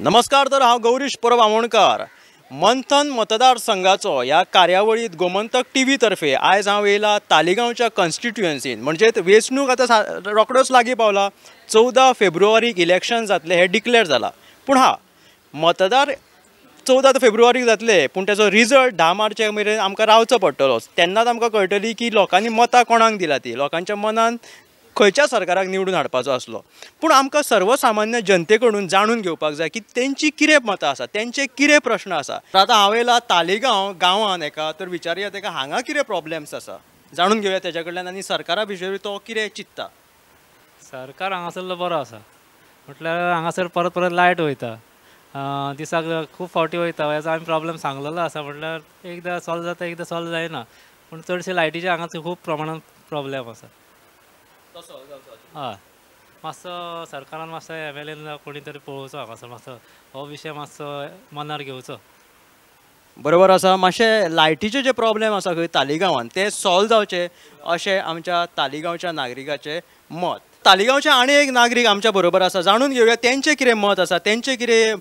नमस्कार तर हा गौरीश परब आमोणकार मंथन मतदारसंघाचो ह्या कार्यावळीत गोमंतक टीवी तरफे तर्फे आयज हांव येयला तालिगांवच्या कॉन्स्टिट्युएन्सीन म्हणजे वेंचणूक आतां रोकडोच लागी पावला चौदा फेब्रुवारीक इलेक्शन जातले हे डिक्लेअर जालां पूण हा मतदार चवदा फेब्रुवारीक जातले पूण तेजो रिजल्ट धा मार्चे मेरेन आमकां रावचो पडटलो तेन्नाच आमकां कळटली की लोकांनी मतां कोणाक दिला ती लोकांच्या मनान खंयच्या सरकाराक निवडून हाडपाचो आसलो पूण आमकां सर्वसामान्य जनते कडून जाणून घेवपाक जाय की तेंची कितें मतां आसा तेंचे कितें प्रश्न आसा आतां हांव येला तालिगांव गांवान एका तर विचारया तेका हांगा कितें प्रॉब्लेम्स आसा जाणून घेवया तेज्या कडल्यान आनी सरकारा भितर तो कितें चिंत्ता सरकार हांगासरलो बरो आसा म्हटल्यार हांगासर परत परत लायट वयता दिसाक खूप फावटी वयता याचा आम्ही प्रॉब्लेम सांगलेलो असा म्हटलं एकदा सॉल्व जाता एकदा सॉल्व जायना पण चडशे लायटीचे हांगा खूप प्रमाणात प्रॉब्लेम असा हय मातसो सरकारान मातसो एम एल एन कोणी तरी पळोवचो हांगा मातसो हो विशय मातसो मनार घेवचो बरोबर असा मातशें लायटीचे जे प्रॉब्लेम आसा खंय तालिगांवान ते सॉल्व जावचे अशें आमच्या तालिगांवच्या नागरिकाचें मत तालिगांवचे आणि एक नागरीक आमच्या बरोबर असा जाणून घेऊया त्यांचे किरे मत असा त्यांचे किरे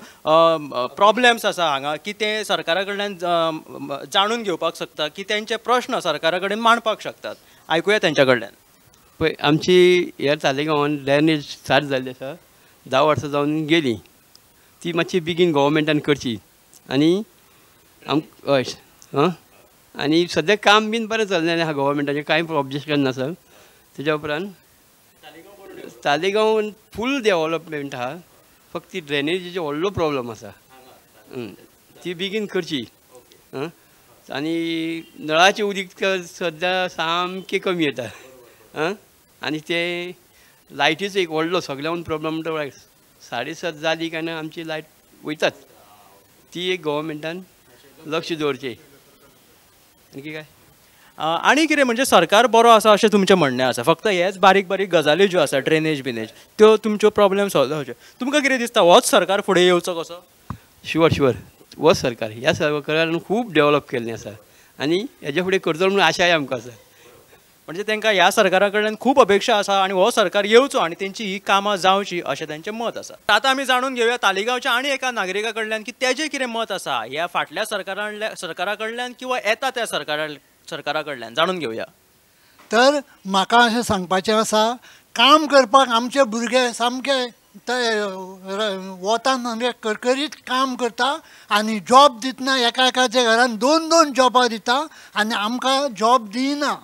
प्रॉब्लेम्स असा हांगा की ते सरकारा कडल्यान जाणून घेवपाक शकता की तेंचे प्रश्न सरकारा कडेन मांडपाक शकतात आयकुया तेंच्या कडल्यान पळय आमची ह्या तालिगांवान ड्रेनेज स्टार्ट जाल्ली आसा धा वर्सां जावन गेली ती मातशी बेगीन गोवमेंटान करची आनी आम हय आं आनी सद्या काम बीन बरें चल्लें आसा गोवमेंटाचें कांय ऑब्जेक्शन नासा तेज्या उपरांत तालिगांवान फूल डेव्हलपमेंट हा फक्त ती ड्रेनेजीचो व्हडलो प्रॉब्लम आसा ती बेगीन करची आणि नळाचें उदीक सध्या सामकें कमी येतात आणि ते लाईटीच एक व्हडलो सगळ्याहून प्रॉब्लेम म्हणटा साडे सात जाली काय ना आमची लायट वयतात ती एक गव्हर्मेंटान लक्ष दवरचें आणखी काय आणि कितें म्हणजे सरकार बरो आसा अशें तुमचें म्हणणें आसा फक्त हेच बारीक बारीक गजाली ज्यो आसा ड्रेनेज बिनेज त्यो तुमच्यो प्रॉब्लेम सॉल्व जावच्यो तुमकां कितें दिसता होच सरकार फुडें येवचो कसो शुअर शुअर हो सरकार ह्या सरकारान खूब डेव्हलप केल्लें आसा आनी हेजे फुडें करतलो म्हणून आशाय आमकां आसा म्हणजे तांकां ह्या सरकारा कडल्यान खूब अपेक्षा आसा आनी हो सरकार येवचो आनी त्यांची ही कामां जावची अशें तेंचें मत आसा आतां आमी जाणून घेवया तालिगांवच्या आनी एका नागरिका कडल्यान की तेजें कितें मत आसा ह्या फाटल्या सरकारा सरकारा कडल्यान किंवा येता त्या सरकारा सरकारा कडल्यान जाणून घेवया तर म्हाका अशें सांगपाचें आसा काम करपाक आमचे भुरगे सामके वतान म्हणजे करकरीत काम करता आनी जॉब दितना एका एकाच्या घरान दोन दोन जॉबां दिता आनी आमकां जॉब दिना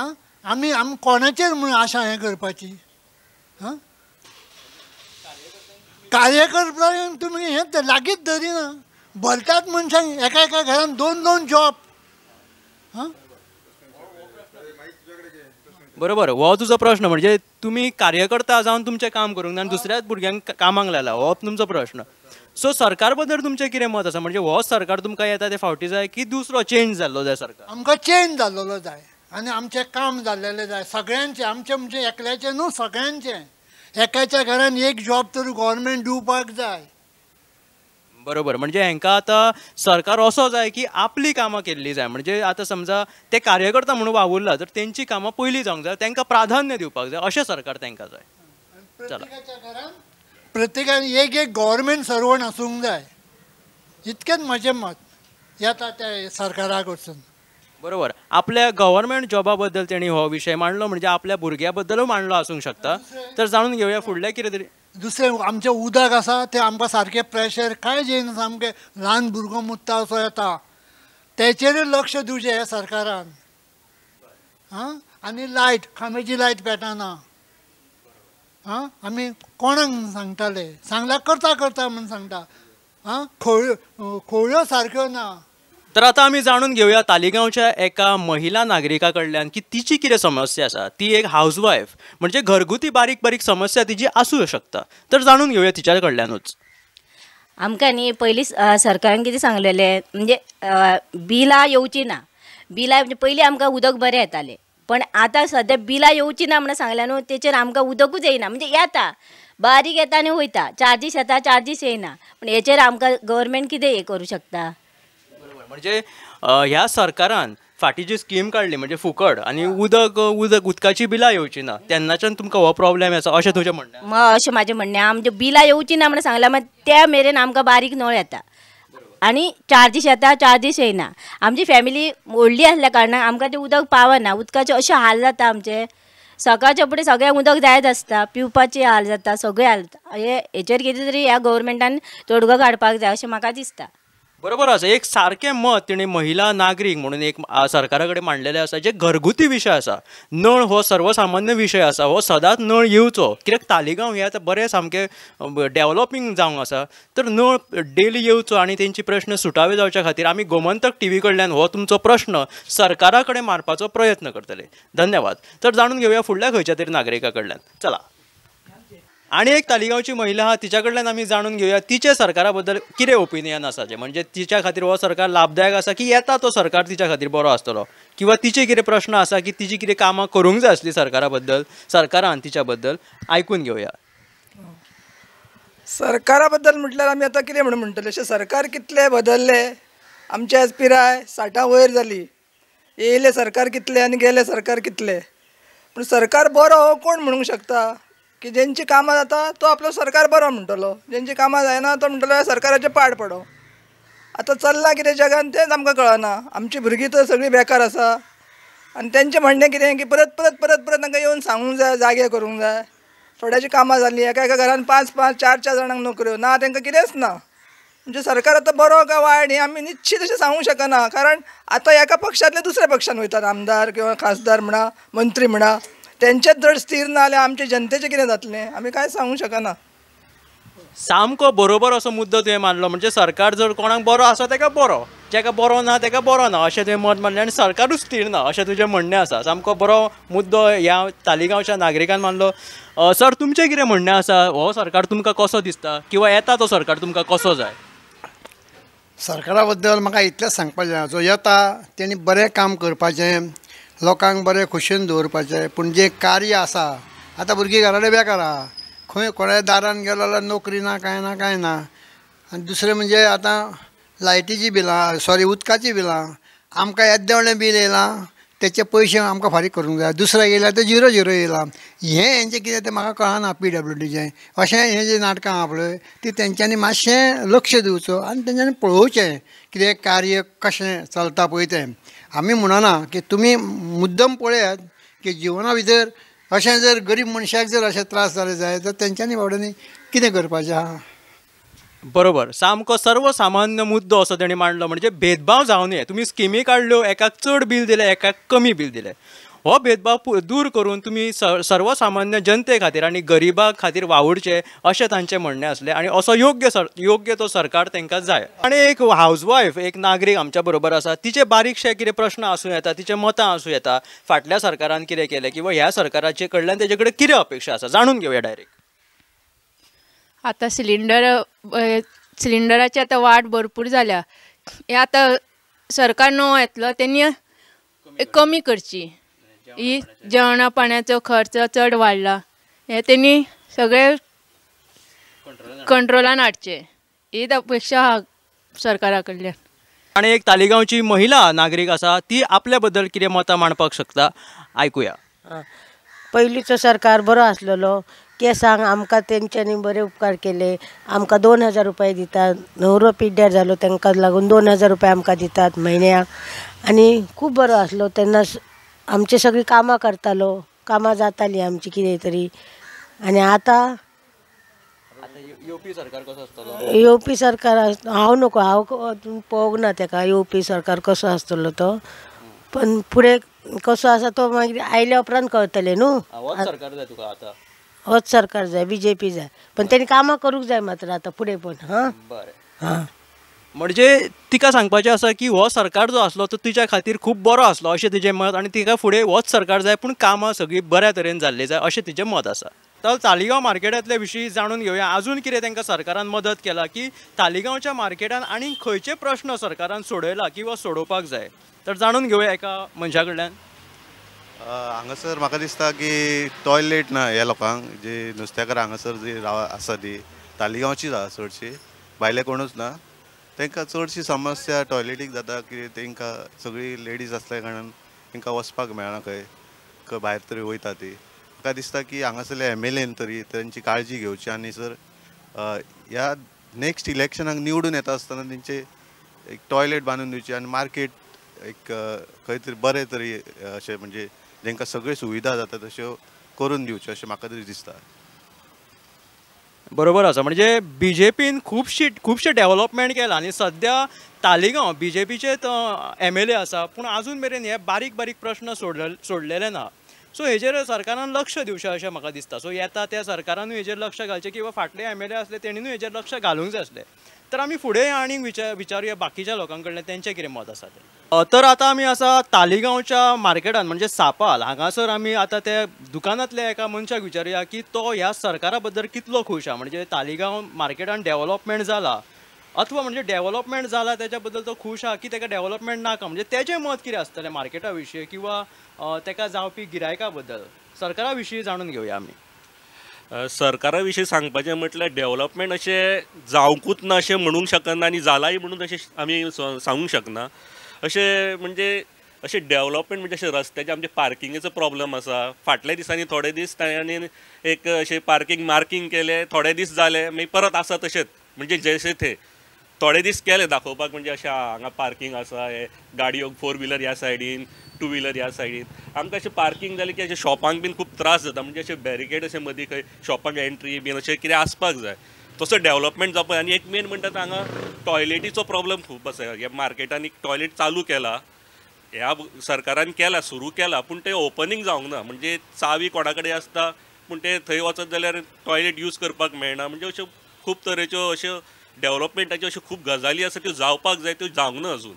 आं आमी आम कोणाचेर म्हूण आशा हें करपाची आं कार्यकर्त्यांक तुमी हें लागींच धरिना भलत्याच मनशांक एका एका घरान दोन दोन जॉब हां बरोबर हो तुझा प्रश्न म्हणजे तुम्ही कार्यकर्ता जाऊन तुमचे काम करूंक आणि दुसऱ्या भुरग्यांक कामांक लायला हो तुमचा प्रश्न सो सरकार बद्दल तुमचें कितें मत असं म्हणजे हो सरकार तुमकां येता ते फावटी जाय की दुसरो चेंज झालो जाय सरकार आमकां चेंज झालेलो जाय आणि आमचे काम झालेले जाय सगळ्यांचे आमचे म्हणजे एकल्याचे न्हू सगळ्यांचे एकाच्या घरान एक जॉब तर गोवोरमेंट दिवपाक जाय बरोबर म्हणजे हांकां आता सरकार असो जाय की आपली कामां केली जाय म्हणजे आता समजा ते कार्यकर्ता म्हणून वावुरला तर त्यांची कामां पहिली जावंक जाय तांकां प्राधान्य दिवपाक जाय अशें सरकार तांकां जाय चला प्रत्येकान एक एक गव्हर्मेंट सर्वण असूंक जाय इतकेच म्हजें मत येता त्या सरकारा बरोबर आपल्या गव्हर्मेंट जॉबा बद्दल तेणी हो विशय मांडलो म्हणजे आपल्या भुरग्या बद्दलूय मांडलो असूंक शकता तर जाणून घेऊया फुडल्या कितें तरी दुसरे आमचे उदक आसा ते आमकां सारके प्रेशर कांय जेन सामके ल्हान भुरगो मुत्ता असो येता तेचेरूय लक्ष दिवचें हे सरकारान आं आनी लायट खांब्याची लायट पेटाना आं आमी कोणाक सांगताले सांगल्यार करता करता म्हूण सांगता आं खोळ्यो खोळ्यो सारक्यो ना तर आता आम्ही जाणून घेऊया तालिगावच्या एका महिला कडल्यान की तिची किती समस्या आसा ती एक हाऊसवायफ म्हणजे घरगुती बारीक बारीक समस्या तिची असू शकता तर जाणून घेऊया तिच्या कडल्यानूच आमकां न्ही पयलीं सरकारान कितें सांगलेलें म्हणजे बिलां येवचीं ना बिलां म्हणजे पयलीं आमकां उदक बरें येतालें पण आतां सद्या बिलां येवचीं ना म्हणून सांगल्या न्हू तेचेर आमकां उदकूच येयना म्हणजे येता बारीक येता आनी वयता चार्जीस येता चार्जीस येयना पूण हेचेर आमकां गव्हर्मेंट कितें हें करूं शकता म्हणजे ह्या सरकारान फाटी जी स्कीम काढली म्हणजे फुकट आणि उदक उदक उदकाची बिलां येवची ना तेन्नाच्यान तुमकां हो प्रॉब्लेम आसा अशें तुजें म्हणणें अशें म्हाजें म्हणणें आमचे म्हणजे बिलां येवची ना म्हणून सांगलां मागीर त्या मेरेन आमकां बारीक नळ येता आनी चार्जीस येता चार्जीस येना आमची फॅमिली व्हडली आसल्या कारणान आमकां तें उदक पावना उदकाचे अशें हाल जाता आमचे सकाळच्या फुडें सगळें उदक जायत आसता पिवपाचे हाल जाता सगळें हाल जाता हेचेर कितें तरी ह्या गव्हर्मेंटान तोडगो काडपाक जाय अशें म्हाका दिसता बरोबर आसा एक सारखे मत तिने महिला नागरीक म्हणून एक सरकाराकडे मांडलेले असा जे घरगुती विषय असा नळ हो सर्वसामान्य विषय असा हो सदांच नळ येवचो कित्याक तालिगांव हे आता बरे सामकें डेवलॉपींग जावंक आसा तर नळ डेली येवचो आनी तेंचे प्रश्न सुटावे जावच्या खातीर आमी गोमंतक टी व्ही कडल्यान हो तुमचो प्रश्न सरकारा कडेन मारपाचो प्रयत्न करतले धन्यवाद तर जाणून घेवया फुडल्या खंयच्या तरी नागरिका कडल्यान चला आणि एक तालिगावची महिला आहा तिच्याकडल्यान आमी जाणून घेऊया तिचे सरकाराबद्दल किरे कितें ओपिनियन आसाचें म्हणजे तिच्या खातीर हो सरकार लाभदायक असा की येता तो सरकार तिच्या खातीर बरो आसतलो किंवा तिचे किरे प्रश्न असा की तिची किरे कामां करूंक जाय असली सरकारा बद्दल सरकारान तिच्या बद्दल आयकून घेवया सरकारा बद्दल म्हटल्यार आमी आतां कितें म्हणून म्हणटले अशें सरकार कितले बदलले आमचे आज पिराय साठा वयर झाली येयलें सरकार कितले आणि गेले सरकार कितले पण सरकार बरो हो कोण म्हणूंक शकता की ज्यांची कामं जाता तो आपलो सरकार बरं म्हणटलो ज्यांची कामां जायना तो म्हणटलो सरकाराचे पाड पडो आता चल्लां किती जगान तेच आमकां कळना आमची भुरगीं तर सगळीं बेकार आसा आनी तेंचें म्हणणें कितें की परत परत परत परत तांकां येवन सांगूंक जाय जागे करूंक जाय थोड्याची कामां झाली एका एका घरान पांच पांच चार चार जाणांक नोकऱ्यो ना तांकां कितेंच ना म्हणजे सरकार आतां बरो काय वायट हें आमी निश्चित अशें सांगूंक शकना कारण आतां एका पक्षांतले दुसऱ्या पक्षान वयतात आमदार किंवा खासदार म्हणा मंत्री म्हणा तेंचेच जर स्थिर ना जाल्यार आमचे जनतेचे कितें जातले आम्ही काय सांगू शकना सामको बरोबर असो मुद्दो तुवें मांडलो म्हणजे सरकार जर कोणाक बरो आसा ताका बरो जेका बरो ना तेका बरो ना अशें तुवें मत मांडलें आनी सरकारूच स्थिर ना अशें तुजें म्हणणें आसा सामको बरो मुद्दो ह्या तालिगांवच्या नागरिकान मानलो सर तुमचें कितें म्हणणें आसा हो सरकार तुमकां कसो दिसता किंवा येता तो सरकार तुमकां कसो जाय सरकारा बद्दल म्हाका इतलेंच सांगपाचें जो येता तेणी बरें काम करपाचें लोकांक बरे खुशीन दवरपाचें पूण जें कार्य आसा आतां भुरगीं घराडे बेकार आहा खंय कोणा दारान गेलो जाल्यार नोकरी ना कांय ना कांय ना आनी दुसरें म्हणजे आतां लायटीचीं बिलां सॉरी उदकाचीं बिलां आमकां येद्देवणें बील येयलां तेचे पयशे आमकां फारीक करूंक जाय दुसरें येयला ते झिरो झिरो येयला हें हेंचें कितें तें म्हाका कळना पी डब्ल्यू डीचें अशें हें जीं नाटकां आहा पळय तीं तेंच्यांनी मातशें लक्ष दिवचो आनी तेंच्यांनी पळोवचें कितें कार्य कशें चलता पळय तें आमी म्हणाना की तुम्ही मुद्दम पळयात की जीवना भितर अशें जर गरीब मनशाक जर असे त्रास जाले जायत तर तेंच्यांनी बाबड्यांनी कितें करपाचें आहा बरोबर सामको सर्वसामान्य मुद्दो असो त्यांनी मांडलो म्हणजे भेदभाव जावं नये तुम्ही स्किमी काडल्यो एकाक चड बील दिले एकाक कमी बील दिले हो भेदभाव दूर करून तुमी सर्वसामान्य जनते खातीर आणि गरिबा खातीर वावुरचे असे त्यांचे म्हणणे असले आणि असो योग्य सर योग्य तो सरकार त्यांना जाय आणि एक हावजवायफ एक नागरीक आमच्या बरोबर असा तिचे बारीकशे कितें प्रश्न असू येतात तिचे मतं असू येतात फाटल्या सरकारान कितें केलें किंवा ह्या सरकाराचे कडल्यान त्याच्याकडे कडेन अपेक्षा असा जाणून घेऊया डायरेक्ट आता सिलिंडर सिलिंडराची आता वाट भरपूर झाल्या हे आता सरकार नो येतलो त्यांनी कमी करची ही जेवणा पाण्याचा खर्च चढ वाढला हे त्यांनी सगळे कंट्रोलान हाडचे हीच अपेक्षा हा सरकारा आणि एक तालिगावची महिला नागरिक असा ती आपल्या बद्दल कितें मतां मांडपाक शकता ऐकूया पयलींचो सरकार बरो आसलेलो सांग आमका त्यांच्यानी बरे उपकार केले आमका दोन हजार रुपये दितात न्हवरो पिड्ड्यार जालो त्यांना लागून दोन हजार रुपये आमकां दितात म्हयन्याक आनी खूब बरो असलो त्यांना आमचे सगळीं कामां करतालो कामां जातालीं आमची कितें तरी आनी आतां येवपी सरकार कसं आसतलो येवपी सरकार हांव नोको हांव पळोवंक ना का येवपी सरकार कसं आसतलो तो पण पुढे कसं असा तो मागीर आयल्या उपरांत कळतले न्हू सरकार जाय होच सरकार जाय बी जाय पण त्यांनी कामां करूंक जाय मात्र आता पुढे पण हां बरं हां म्हणजे तिका सांगपाचे असं की हो सरकार जो असलो तो तिच्या खातीर खूप बरो असलो असे तिचे मत आणि तिका फुडें होच सरकार जाय पूण कामां सगळीं बऱ्या तरेन जाल्लीं जाय असे तिचे मत असा तर तालिगाव मार्केटातल्या विशीं जाणून घेऊया अजून कितें त्यांना सरकारान मदत केला की तालिगावच्या मार्केटान आणि खंयचे प्रश्न सरकारान सोडयला किंवा सोडोवपाक जाय तर जाणून घेऊया एका मनशा कडल्यान हांगासर म्हाका दिसता की टॉयलेट ना ह्या लोकांक जी नुस्तेकार हांगासर जी राव आसा ती तालिगावचीच आसा चडशी भायले कोणूच ना तांकां चडशी समस्या टॉयलेटीक जाता की तांकां सगळी लेडीज आसल्या कारणान तांकां वचपाक मेळना खंय खंय भायर तरी वयता ती म्हाका दिसता की हांगासरल्या एम एल एन तरी तांची काळजी घेवची आनी सर ह्या नेक्स्ट इलेक्शनाक निवडून येता आसतना तेंचे एक टॉयलेट बांदून दिवची आनी मार्केट एक खंय तरी बरे तरी अशें म्हणजे जेंकां सगळ्यो सुविधा जाता तश्यो करून दिवच्यो अशें म्हाका तरी दिसता बरोबर आसा म्हणजे बी जे पीन खुबशी खूपशे डेवलॉपमेंट केलां आणि सध्या Taleigao B J पीचेच M L A आसा पूण आजून मेरेन हे बारीक बारीक प्रश्न सोडले सोडलेले ना सो हेजेर सरकारान लक्ष दिवचें अशें म्हाका दिसता सो येता त्या सरकारानूय हेजेर लक्ष घालचें किंवा फाटले एम एल ए आसले तेणीनूय हेजेर लक्ष घालूंक जाय आसलें तर आम्ही पुढे आणि विचार विचारूया बाकीच्या लोकांकडल्यान त्यांचे कितें मत असा तर आता आम्ही असा तालिगावच्या मार्केटात म्हणजे सापाल हांगासर आम्ही आता त्या दुकानातल्या एका मनशाक विचारूया की तो ह्या सरकाराबद्दल कितलो खूश आहे म्हणजे तालिगाव मार्केटान डेव्हलपमेंट झाला अथवा म्हणजे डेव्हलपमेंट झाला त्याच्याबद्दल तो खुश आहे की ताका डेव्हलपमेंट नाका म्हणजे त्याचे मत कितें आसतलें मार्केटाविषयी किंवा तेका जावपी गिरायका बद्दल जाणून घेऊया आम्ही सरकारा विशीं सांगपाचें म्हटल्यार डेवलॉपमेंट अशें जावंकूच ना अशें म्हणूंक शकना आनी जालांय म्हणून अशें आमी सांगूंक शकना अशें म्हणजे अशें डेव्हलपमेंट म्हणजे अशें रस्त्याचे आमचे पार्किंगेचो प्रोब्लम आसा फाटल्या दिसांनी थोडे दीस त्यांनी एक अशें पार्किंग मार्किंग केलें थोडे दीस जाले मागीर परत आसा तशेंच म्हणजे जशें थंय थोडे दीस केले दाखोवपाक म्हणजे अशें हांगा पार्किंग आसा हे गाडयो हो फोर व्हिलर ह्या सायडीन टू व्हिलर ह्या सायडीन आमकां अशें पार्किंग जालें की अशें शॉपांक बीन खूब त्रास जाता म्हणजे अशें बॅरिकेड अशें मदीं खंय शॉपांक एंट्री बीन अशें कितें आसपाक जाय तसो डेव्हलपमेंट जावपाक आनी एक मेन म्हणटा हांगा टॉयलेटीचो प्रॉब्लम खूब आसा ह्या मार्केटान एक टॉयलेट चालू केला ह्या सरकारान केला सुरू केला पूण तें ओपनिंग जावंक ना म्हणजे चावी कोणा कडेन आसता पूण ते थंय वचत जाल्यार टॉयलेट यूज करपाक मेळना म्हणजे अश्यो खूब तरेच्यो अश्यो डेव्हलपमेंटाच्यो अश्यो खूब गजाली आसा त्यो जावपाक जाय त्यो जावंक ना अजून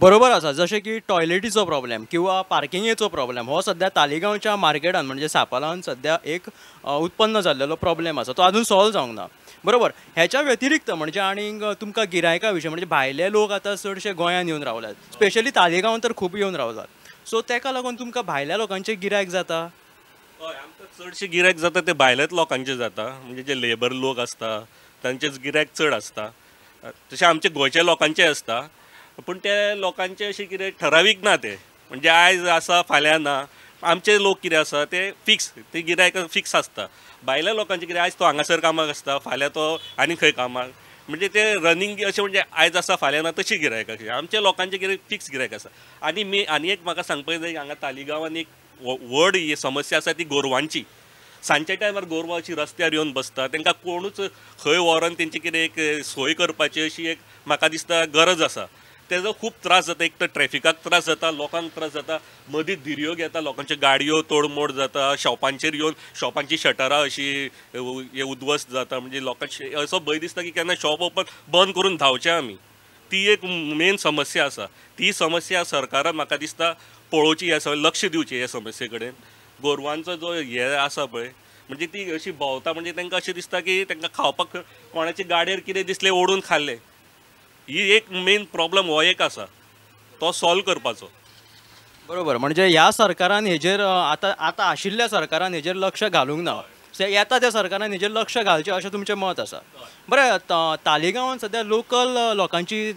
बरोबर आसा जशें की टॉयलेटीचो प्रॉब्लेम किंवा पार्किंगेचो प्रॉब्लेम हो सध्या तालिगांवच्या मार्केटान म्हणजे सापालान सध्या एक उत्पन्न जाल्लेलो प्रॉब्लेम आसा तो अजून सॉल्व जावंक ना बरोबर ह्याच्या व्यतिरिक्त म्हणजे आनीक तुमकां गिरायका विशय म्हणजे भायले लोक आतां चडशे गोंयांत येवन रावल्यात स्पेशली तालिगांव तर खूब येवन रावतात सो तेका लागून तुमकां भायल्या लोकांचे गिरायक जाता हय आमकां चडशें गिरायक जाता ते भायल्याच लोकांचे जाता म्हणजे जे लेबर लोक आसता तांचेच गिरायक चड आसता तशें आमच्या गोंयच्या लोकांचे आसता पूण ते लोकांचे अशें कितें ठरावीक ना ते म्हणजे आयज आसा फाल्यां ना आमचे लोक कितें आसा ते फिक्स ते गिरायक फिक्स आसता भायल्या लोकांचे कितें आयज तो हांगासर कामाक आसता फाल्यां तो आनी खंय कामाक म्हणजे ते रनिंग अशें म्हणजे आयज आसा फाल्यां ना तशी गिरायक अशें आमच्या लोकांचे कितें फिक्स गिरायक आसा आनी मे आनी एक म्हाका सांगपाक जाय हांगा तालिगांवान एक व्हड ही समस्या आसा ती गोरवांची सांच्या टायमार गोरवांची रस्त्यार येवन बसता तांकां कोणूच खंय व्हरोन तेंची कितें एक सोय करपाची अशी एक म्हाका दिसता गरज आसा तेजो खूब त्रास जाता एक तर ट्रॅफिकाक त्रास जाता लोकांक त्रास जाता मदीं धिऱ्यो घेता लोकांच्यो गाडयो तोडमोड जाता शॉपांचेर येवन शॉपांची शटरां अशी हे उद्वस्त जाता म्हणजे लोकांचे असो भंय दिसता की केन्ना शॉप ओपन बंद करून धांवचें आमी ती एक मेन समस्या आसा ती समस्या सरकारान म्हाका दिसता पळोवची हे लक्ष दिवचें हे समस्ये कडेन गोरवांचो जो हे आसा पळय म्हणजे ती अशी भोंवता म्हणजे तांकां अशें दिसता की तांकां खावपाक कोणाचे गाडयेर कितें दिसलें ओडून खाल्लें ही एक मेन प्रॉब्लम हो एक आसा तो सॉल्व करपाचो बरोबर म्हणजे ह्या सरकारान हेजेर आतां आतां आशिल्ल्या सरकारान हेजेर लक्ष घालूंक ना येता त्या सरकारान हेजेर लक्ष घालचें अशें तुमचें मत आसा बरें तालिगांवान सद्या लोकल लोकांची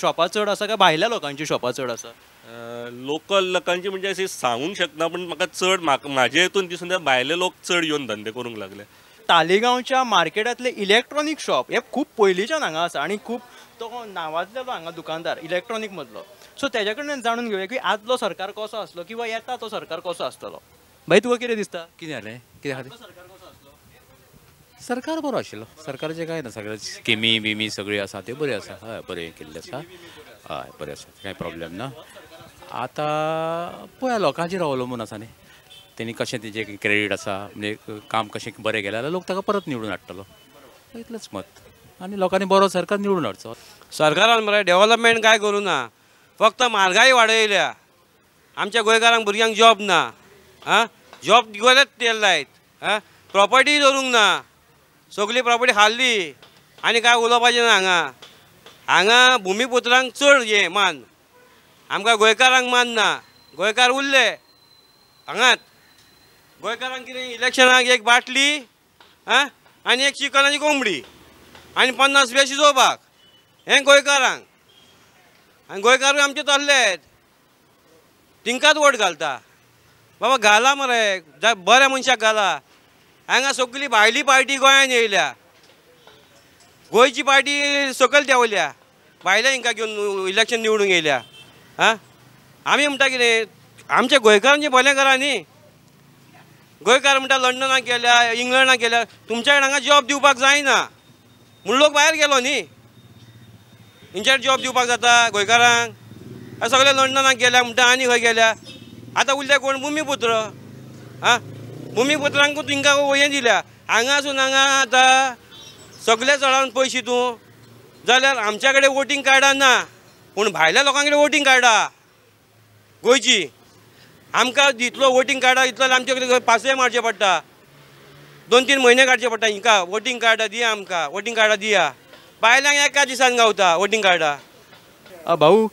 शॉपां चड आसा काय भायल्या लोकांची शॉपां चड आसा लोकल लोकांची म्हणजे असे सांगू शकना पण म्हाका चड माझ्या हितून दिसून भायले लोक चड येवन धंदे करूंक लागले तालिगांवच्या मार्केटातले इलेक्ट्रॉनिक शॉप हे खूप पयलींच्यान हांगा आसा आनी खूब तो नांवाजलेलो हांगा दुकानदार इलेक्ट्रॉनिक मदलो सो तेजे कडल्यान जाणून घेऊया की आदलो सरकार कसो आसलो किंवा येता तो सरकार कसो आसतलो भाई तुका कितें दिसता कितें जालें किदें खातीर सरकार बरो आशिल्लो सरकारचें कांय ना सगळे स्किमी बिमी सगळ्यो आसा त्यो बऱ्यो आसा हय बरें केल्ले आसा हय बरें आसा कांय प्रॉब्लेम ना आता पळया लोकांचेर अवलंबून आसा न्ही तेणी कशें तेजें क्रेडीट आसा म्हणजे काम कशें बरें केलें जाल्यार लोक ताका परत निवडून हाडटलो इतलेंच मत आनी लोकांनी बरो सरकार निवडून हाडचो सरकारान मरे डेव्हलपमेंट कांय करूं ना फक्त म्हारगाय वाडयल्या आमच्या गोंयकारांक भुरग्यांक जॉब ना आं जॉब दिवल्याच तेल लायत आं प्रॉपर्टी दवरूंक ना सगली प्रॉपर्टी हाल्ली आनी कांय उलोवपाचें ना हांगा हांगा भुमिपुत्रांक चड हें मान आमकां गोंयकारांक मानना गोंयकार उरले हांगात गोंयकारांक कितें इलेक्शनाक एक बाटली आं आनी एक चिकनाची कोंबडी आनी पन्नास रुपया शिजोवपाक हें गोंयकारांक आनी गोंयकारूय आमचे तरलेत तिंकाच वोट घालता बाबा घाला मरे बऱ्या मनशाक घाला हांगा सगळी भायली पार्टी गोंयान येयल्या गोंयची पार्टी सकयल देंवल्या भायल्या हिंका घेवन इलेक्शन निवडून येयल्या आम्ही आमी म्हणटा कितें आमच्या गोंयकारांचें भलें करा न्ही गोंयकार म्हणटा लंडनाक गेल्या इंग्लंडाक गेल्या तुमच्या कडेन हांगा जॉब दिवपाक जायना म्हूण लोक भायर गेलो न्ही कडेन जॉब दिवपाक जाता गोंयकारांक सगळे लंडनाक गेल्या म्हणटा आनी खंय गेल्या आतां उरल्या कोण भुमिपुत्र आं भुमिपुत्रांक तिंकां हें दिल्या हांगासून हांगा आतां सगळे चडान पयशे तूं जाल्यार आमच्या कडेन वोटींग कार्डां ना पूण भायल्या लोकांकडे वोटींग कार्डा गोंयची आमकां जितलो वोटींग कार्डा इतलो आमचे कडेन पासय मारचे पडटा दोन तीन म्हयने काडचे पडटा हिंका वोटींग कार्ड दिया आमकां वोटींग कार्डा दिया बायलांक एका दिसान गावता वोटींग कार्डा भाऊ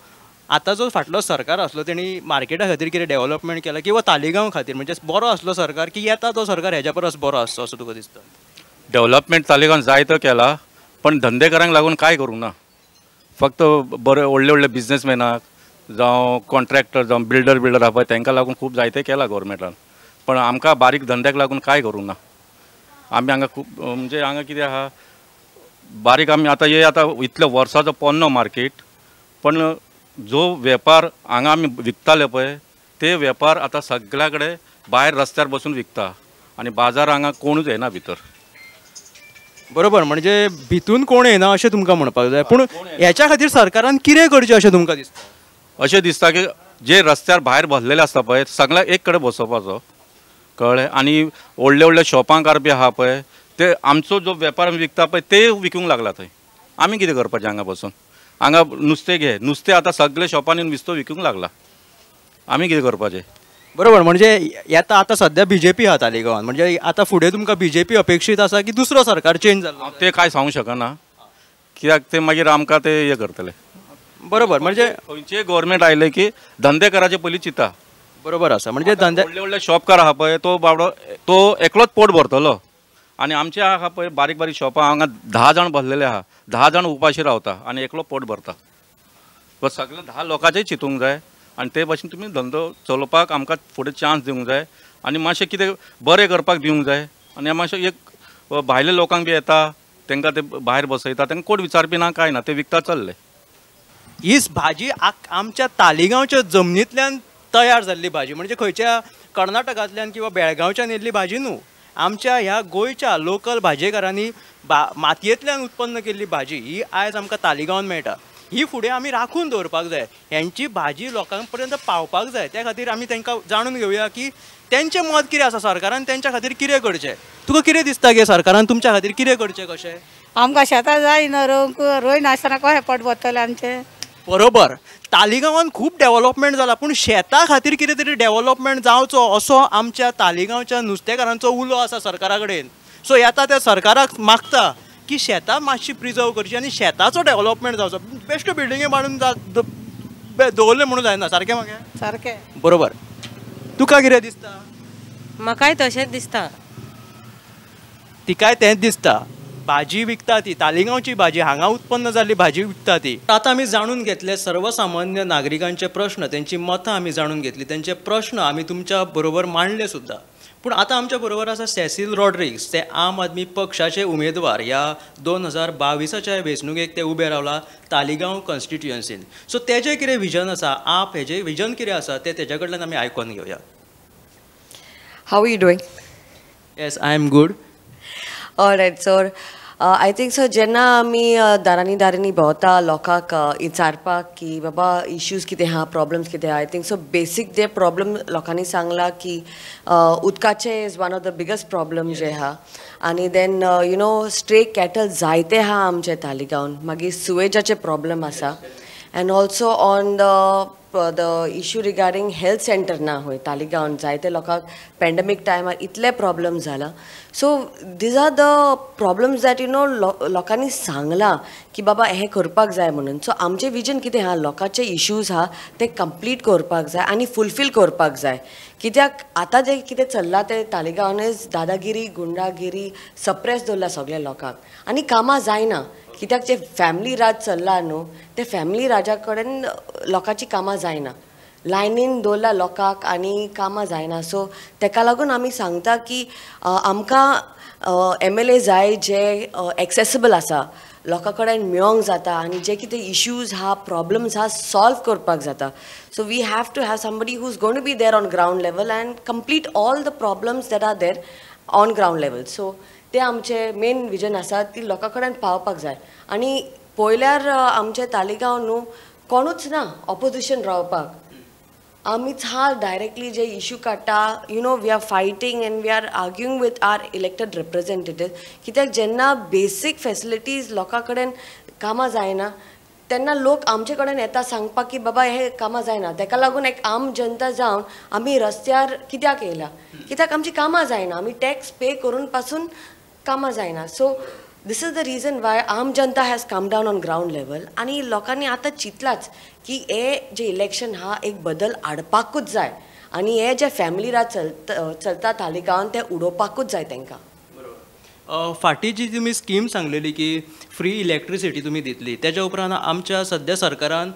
आता जो फाटलो सरकार आसलो तेणी मार्केटा खातीर कितें डेव्हलपमेंट केलां किंवा तालिगांव खातीर म्हणजे बरो आसलो सरकार की येता तो सरकार हेज्या परस बरो आसचो असो तुका दिसता डेव्हलपमेंट तालिगांव जायतो केला पण धंदेकारांक लागून काय करूंक ना फक्त बरे व्हडले व्हडले बिजनेसमॅनाक जावं कॉन्ट्रॅक्टर जावं बिल्डर बिल्डर पळय तांकां लागून खूब जायते केला गोवोरमेंटान पण आमकां बारीक धंद्याक लागून कांय करूंक ना आमी हांगा खूब म्हणजे हांगा कितें आहा बारीक आमी आतां हे आतां इतक्या वर्साचो पोन्नो मार्केट पण जो वेपार हांगा आमी विकताले पळय ते वेपार आतां सगळ्याकडे कडेन भायर रस्त्यार बसून विकता आनी बाजार हांगा कोणूच येना भितर बरोबर म्हणजे भितून कोण येना अशें तुमकां म्हणपाक जाय पूण हेच्या खातीर सरकारान कितें करचें अशें तुमकां दिसता अशें दिसता की जे रस्त्यार भायर बसलेले आसता पळय सगळ्याक एक कडेन बसोवपाचो कळ्ळें आनी व्हडले व्हडले शॉपांकार बी आहा पळय ते आमचो जो वेपार विकता पळय ते विकूंक लागला थंय आमी कितें करपाचें हांगा बसून हांगा नुस्तें घे नुस्तें आतां सगळे शॉपांनी नुस्तें विकूंक लागला आमी कितें करपाचें बरोबर म्हणजे आता आता सध्या बीजेपी आली तालिगांवान म्हणजे आता फुडें तुमकां बीजेपी अपेक्षित असा की दुसरं सरकार चेंज झालं ते काय सांगू शकना कित्याक ते मागीर आमकां ते हे करतले बरोबर म्हणजे खंयचे गव्हर्मेंट आयले की धंदे कराचे पयलीं चिता बरोबर आसा म्हणजे धंदे व्हडले व्हडले शॉपकार आहा पळय तो बाबडो तो एकलोच पोट भरतलो आणि आमचे आहा पळय बारीक बारीक शॉपां हांगा धा जाण बसलेले आहा धा जाण उपाशी रावता आणि एकलो पोट भरता सगळे दहा लोकांचे चिंतूंक जाय आणि ते भाषेन तुम्ही धंदो चलोवपाक आमकां फुडें चान्स दिवंक जाय आनी मातशें कितें बरें करपाक दिवंक जाय आनी मातशें एक भायल्या लोकांक बी येता तांकां ते भायर बसयता तांकां कोण विचारपी ना कांय ना ते विकता चल्ले हीच भाजी आमच्या तालिगांवच्या जमनींतल्यान तयार जाल्ली भाजी म्हणजे खंयच्या कर्नाटकांतल्यान किंवा बेळगांवच्यान येल्ली भाजी न्हू आमच्या ह्या गोंयच्या लोकल भाजयेकारांनी बा मातयेंतल्यान उत्पन्न केल्ली भाजी ही आयज आमकां तालिगांवान मेळटा ही फुडें आमी राखून दवरपाक जाय ह्यांची भाजी लोकां पर्यंत पावपाक जाय त्या खातीर आमी तांकां जाणून घेवया की तेंचें मत कितें आसा सरकारान तेंच्या खातीर कितें करचें तुका कितें दिसता की सरकारान तुमच्या खातीर कितें करचें कशें आमकां शेतां जाय न रोय नासतना कशें पोट भरतलें आमचें बरोबर तालिगांवान खूब डेव्हलपमेंट जाला पूण शेता खातीर कितें तरी डेव्हलपमेंट जावचो असो आमच्या तालिगांवच्या नुस्तेकारांचो उलो आसा सरकारा कडेन सो येता त्या सरकाराक मागता की शेतां मातशी प्रिजर्व करची आनी शेताचो डेव्हलपमेंट जावचो बेश्टो बिल्डिंगे बांदून दवरले म्हणून जायना सारकें म्हाका सारकें बरोबर तुका कितें दिसता म्हाकाय तशेंच दिसता तिकाय तेंच दिसता भाजी विकता ती तालिगांवची भाजी हांगा उत्पन्न जाल्ली भाजी विकता ती आतां आमी जाणून घेतले सर्वसामान्य नागरिकांचे प्रश्न तेंची मतां आमी जाणून घेतली तेंचे प्रश्न आमी तुमच्या बरोबर मांडले सुद्दां पूण आतां आमच्या बरोबर आसा सॅसिल रॉड्रिक्स ते आम आदमी पक्षाचे उमेदवार ह्या दोन हजार बावीसाच्या वेंचणुकेक ते उबे रावला तालिगांव कॉन्स्टिट्युएन्सीन सो तेजें कितें विजन आसा आप हेजें विजन कितें आसा तें तेज्या कडल्यान आमी आयकून घेवया how you doing yes I am good all sir I think sir जेन्ना आमी दारांनी दारांनी भोवता लोकांक विचारपाक की बाबा इश्यूज किती आहा प्रॉब्लेम्स कितें आय थिंक सो बेसीक जे प्रॉब्लेम लोकांनी सांगला की उदकाचे is one of the biggest problem जे आहा आणि then you know stray cattle जायते आहा आमच्या तालिगांवन मागीर सुवेजाचे असा आसा and also on the the issue regarding health centre ना हूंय तालिगांवन जायते लोकांक पेंडमीक टायमार इतले प्रॉब्लम झाला so these are the problems that you know लोकांनी सांगलां की बाबा हें करपाक जाय म्हणून सो आमचे विजन कितें आहा लोकांचे इश्यूज आहा ते कंप्लीट करपाक जाय आनी फुलफील करपाक जाय कित्याक आतां जें कितें चल्लां तें तालिगांवानच दादागिरी गुंडागिरी सप्रेस दवरला सगल्या लोकांक आनी कामां जायना कित्याक जे फॅमिली राज चल्ला न्हू ते फॅमिली राजा कडेन लोकांची कामां जायना लायनीन दवरला लोकांक आनी कामां जायना सो तेका लागून आमी सांगता की आमकां एम एल ए जाय जे एक्सेसिबल आसा लोकां कडेन मेळोंक जाता आनी जे कितें इश्यूज हा प्रॉब्लम्स हा सॉल्व करपाक जाता so we have to have somebody who is going to be there on ground level and complete all the problems that are there on ground level so ते आमचे मेन विजन आसा ती लोकां कडेन पावपाक जाय आनी पळयल्यार आमचे तालिगांव न्हू कोणूच ना ऑपोजिशन रावपाक आमीच हा डायरेक्टली जे इश्यू काडटा you know we are fighting and we are arguing with our elected representative कित्याक जेन्ना बेसीक फेसिलिटीज लोकां कडेन कामां जायना तेन्ना लोक आमचे कडेन येता सांगपाक की बाबा हे कामां जायना ताका लागून एक आम जनता जावन आमी रस्त्यार कित्याक येयला कित्याक आमची कामां जायना आमी टॅक्स पे करून पासून कामां जायना so this is the reason why आम जनता has come down on ground level आणि लोकांनी आता चितलाच की हे जे इलेक्शन हा एक बदल हाडपाकूच जाय आणि हे जे फॅमिली चल चलता तालिगांवान ते उडोवपाकूच जाय तांकां फाटी जी तुम्ही स्कीम सांगलेली की फ्री इलेक्ट्रिसिटी तुम्ही दिली त्याच्या उपरांत आमच्या सध्या सरकारान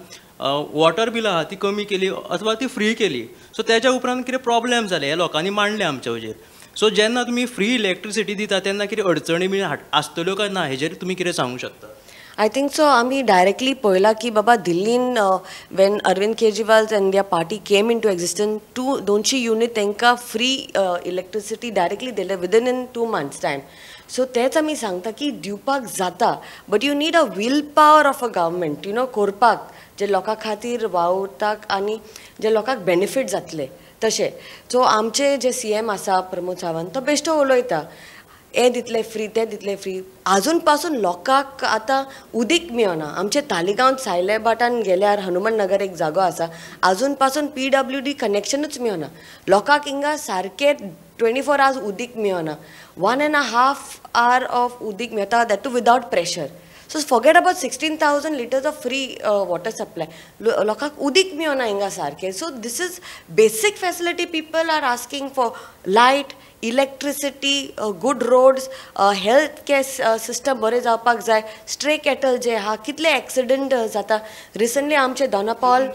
वॉटर बिल आहा ती कमी केली अथवा ती फ्री केली सो त्याच्या उपरांत कितें प्रॉब्लेम झाले हे लोकांनी मांडले आमच्या हाजेर सो जेन्ना तुम्ही फ्री इलेक्ट्रिसिटी दिता तेन्ना कितें अडचणी बी आसतल्यो काय ना हेजेर तुमी कितें सांगू शकता आय थिंक सो आम्ही डायरेक्टली पहिला की बाबा दिल्लीन when Arvind Kejriwal and the party came into existence to दोनशी युनिट त्यांना फ्री इलेक्ट्रिसिटी डायरेक्टली दिले within in two months time so तेच आम्ही सांगता की दिवपाक जाता but you need a will power of a government you know कोरपाक जे लोकां खातीर वावरताक आनी जे लोकांक बेनिफीट जातले तशें सो आमचे जे सी एम आसा प्रमोद सावंत तो बेश्टो उलयता हे दितलें फ्री ते दितलें फ्री आजून पासून लोकांक आतां उदीक मेळना आमचे तालिगांव सायले बाटान गेल्यार हनुमान नगर एक जागो आसा आजून पासून पी डब्ल्यू डी कनेक्शनूच मेळना लोकांक हिंगा सारकें ट्वेंटी फोर आवर्स उदीक मेळना one and a half hour of उदीक मेळता that too without pressure so forget about sixteen thousand litres of free water supply लोकांक उदीक मेळना हिंगा सारकें so this is basic facility people are asking for light electricity good roads health care system बरें जावपाक जाय स्ट्रे कॅटल जे आहा कितले एक्सिडंट जाता रिसंटली आमचे Donapaula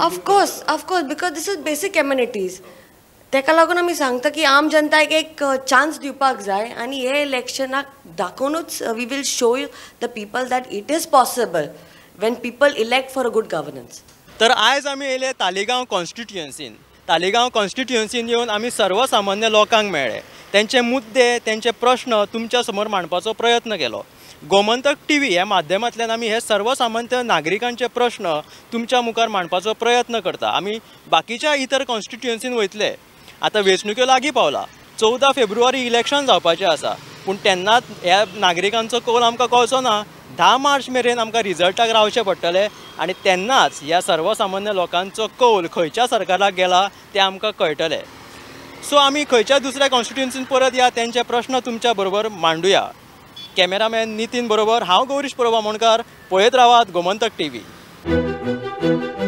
of course of course because this is basic amenities तेका लागून आम्ही सांगता की आम जनता एक चान्स दिवपाक जाय आणि हे इलेक्शनाक दाखवूनच we will show you the people that it is possible when people elect for a good governance तर आयज आम्ही येले तालिगांव कॉन्स्टिट्युएन्सीन तालिगांव कॉन्स्टिट्युएन्सीन येऊन आमी सर्वसामान्य लोकांक मेळ्ळे त्यांचे मुद्दे त्यांचे प्रश्न तुमच्या समोर मांडपाचो प्रयत्न केलो गोमंतक टी व्ही ह्या माध्यमांतल्यान आमी हे सर्वसामान्य नागरिकांचे प्रश्न तुमच्या मुखार मांडपाचो प्रयत्न करता आम्ही बाकीच्या इतर कॉन्स्टिट्युएन्सीन वयतले आता वेंचणुक्यो लागीं पावला चवदा फेब्रुवारी इलेक्शन जावपाचें आसा पूण तेन्नाच ह्या नागरिकांचो कौल आमकां कळचो ना धा मार्च मेरेन आमकां रिजल्टाक रावचें पडटलें आनी तेन्नाच ह्या सर्वसामान्य लोकांचो कौल खंयच्या सरकाराक गेला तें आमकां कळटलें सो आमी खंयच्या दुसऱ्या कॉन्स्टिट्युएन्सीन परत या तेंचे प्रश्न तुमच्या बरोबर मांडुया कॅमेरामॅन नितीन बरोबर हांव गौरीश प्रभा म्हणकार पळयत रावात गोमंतक टी व्ही